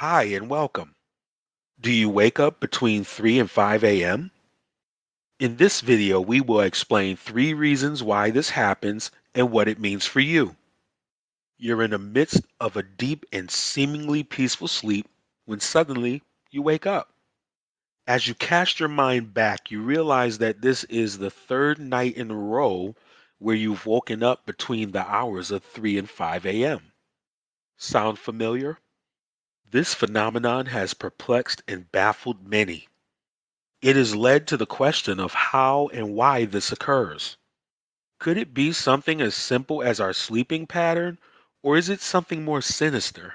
Hi, and welcome. Do you wake up between 3 and 5 a.m.? In this video, we will explain three reasons why this happens and what it means for you. You're in the midst of a deep and seemingly peaceful sleep when suddenly you wake up. As you cast your mind back, you realize that this is the third night in a row where you've woken up between the hours of 3 and 5 a.m. Sound familiar? This phenomenon has perplexed and baffled many. It has led to the question of how and why this occurs. Could it be something as simple as our sleeping pattern, or is it something more sinister?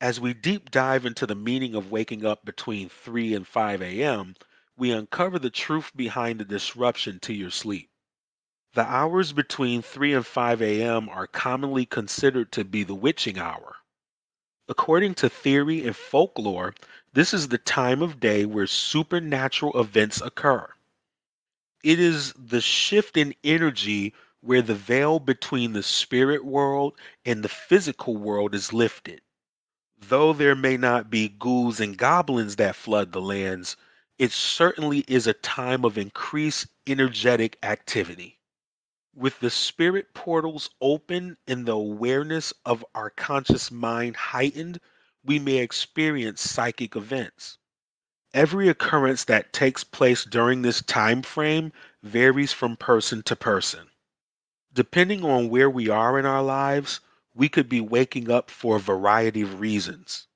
As we deep dive into the meaning of waking up between 3 and 5 a.m., we uncover the truth behind the disruption to your sleep. The hours between 3 and 5 a.m. are commonly considered to be the witching hour According to theory and folklore, this is the time of day where supernatural events occur. It is the shift in energy where the veil between the spirit world and the physical world is lifted. Though there may not be ghouls and goblins that flood the lands, it certainly is a time of increased energetic activity. With the spirit portals open and the awareness of our conscious mind heightened, we may experience psychic events. Every occurrence that takes place during this time frame varies from person to person. Depending on where we are in our lives, we could be waking up for a variety of reasons.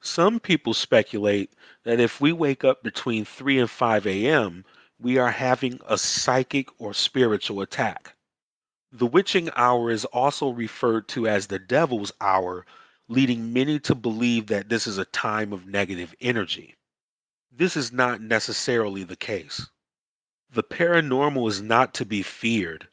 Some people speculate that if we wake up between 3 and 5 a.m., we are having a psychic or spiritual attack. The witching hour is also referred to as the devil's hour, leading many to believe that this is a time of negative energy. This is not necessarily the case. The paranormal is not to be feared.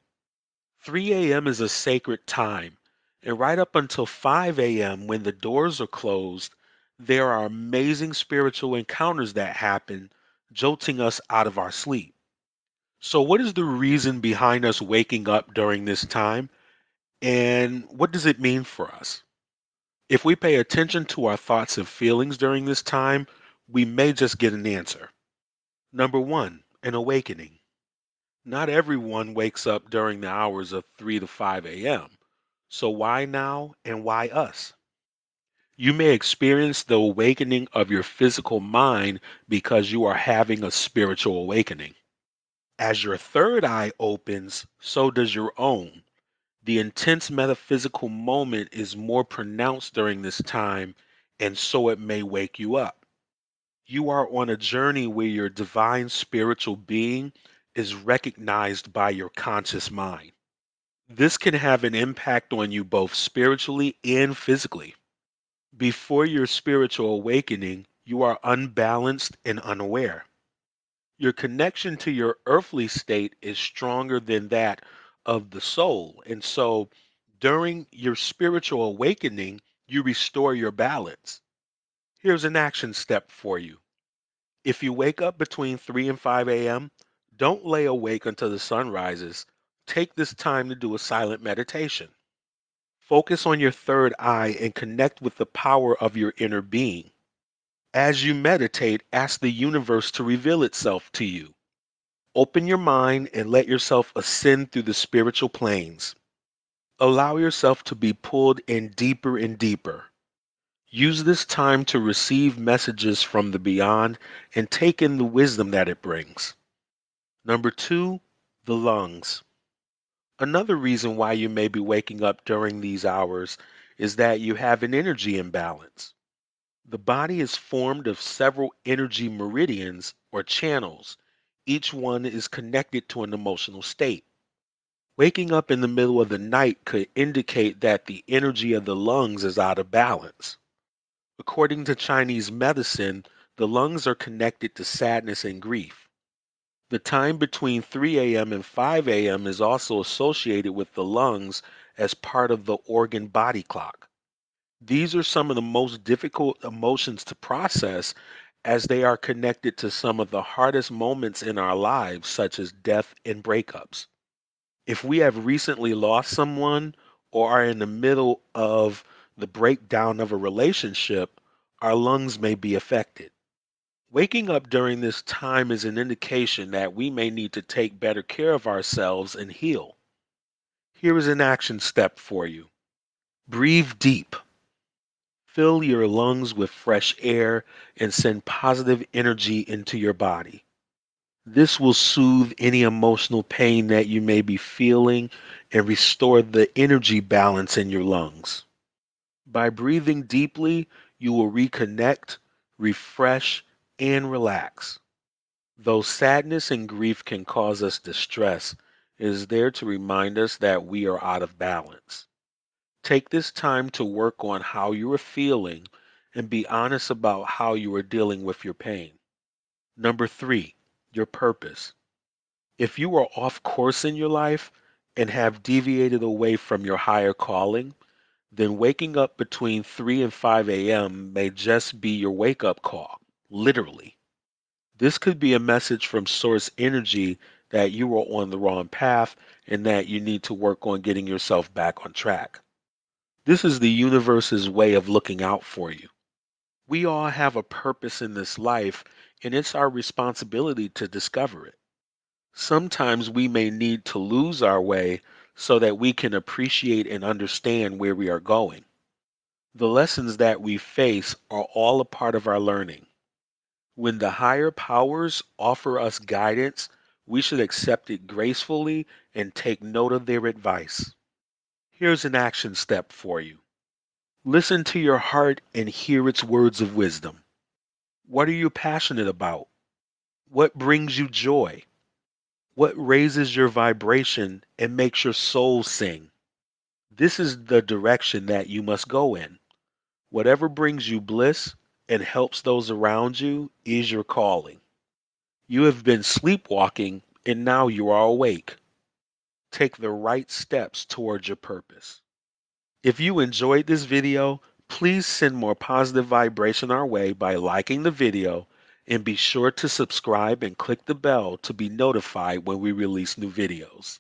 3 a.m. is a sacred time, and right up until 5 a.m., when the doors are closed, there are amazing spiritual encounters that happen jolting us out of our sleep. So, what is the reason behind us waking up during this time, and what does it mean for us? If we pay attention to our thoughts and feelings during this time, we may just get an answer. Number one, an awakening. Not everyone wakes up during the hours of 3 to 5 a.m. So, why now and why us? You may experience the awakening of your physical mind because you are having a spiritual awakening. As your third eye opens, so does your own. The intense metaphysical moment is more pronounced during this time, and so it may wake you up. You are on a journey where your divine spiritual being is recognized by your conscious mind. This can have an impact on you both spiritually and physically before your spiritual awakening, you are unbalanced and unaware. Your connection to your earthly state is stronger than that of the soul. And so during your spiritual awakening, you restore your balance. Here's an action step for you. If you wake up between 3 and 5 a.m., don't lay awake until the sun rises. Take this time to do a silent meditation. Focus on your third eye and connect with the power of your inner being. As you meditate, ask the universe to reveal itself to you. Open your mind and let yourself ascend through the spiritual planes. Allow yourself to be pulled in deeper and deeper. Use this time to receive messages from the beyond and take in the wisdom that it brings. Number two, the lungs. Another reason why you may be waking up during these hours is that you have an energy imbalance. The body is formed of several energy meridians or channels. Each one is connected to an emotional state. Waking up in the middle of the night could indicate that the energy of the lungs is out of balance. According to Chinese medicine, the lungs are connected to sadness and grief. The time between 3 a.m. and 5 a.m. is also associated with the lungs as part of the organ body clock. These are some of the most difficult emotions to process as they are connected to some of the hardest moments in our lives, such as death and breakups. If we have recently lost someone or are in the middle of the breakdown of a relationship, our lungs may be affected. Waking up during this time is an indication that we may need to take better care of ourselves and heal. Here is an action step for you breathe deep. Fill your lungs with fresh air and send positive energy into your body. This will soothe any emotional pain that you may be feeling and restore the energy balance in your lungs. By breathing deeply, you will reconnect, refresh, and relax. Though sadness and grief can cause us distress, it is there to remind us that we are out of balance. Take this time to work on how you are feeling and be honest about how you are dealing with your pain. Number three, your purpose. If you are off course in your life and have deviated away from your higher calling, then waking up between 3 and 5 a.m. may just be your wake up call literally. This could be a message from source energy that you are on the wrong path and that you need to work on getting yourself back on track. This is the universe's way of looking out for you. We all have a purpose in this life, and it's our responsibility to discover it. Sometimes we may need to lose our way so that we can appreciate and understand where we are going. The lessons that we face are all a part of our learning. When the higher powers offer us guidance, we should accept it gracefully and take note of their advice. Here's an action step for you listen to your heart and hear its words of wisdom. What are you passionate about? What brings you joy? What raises your vibration and makes your soul sing? This is the direction that you must go in. Whatever brings you bliss, and helps those around you is your calling. You have been sleepwalking and now you are awake. Take the right steps towards your purpose. If you enjoyed this video, please send more positive vibration our way by liking the video and be sure to subscribe and click the bell to be notified when we release new videos.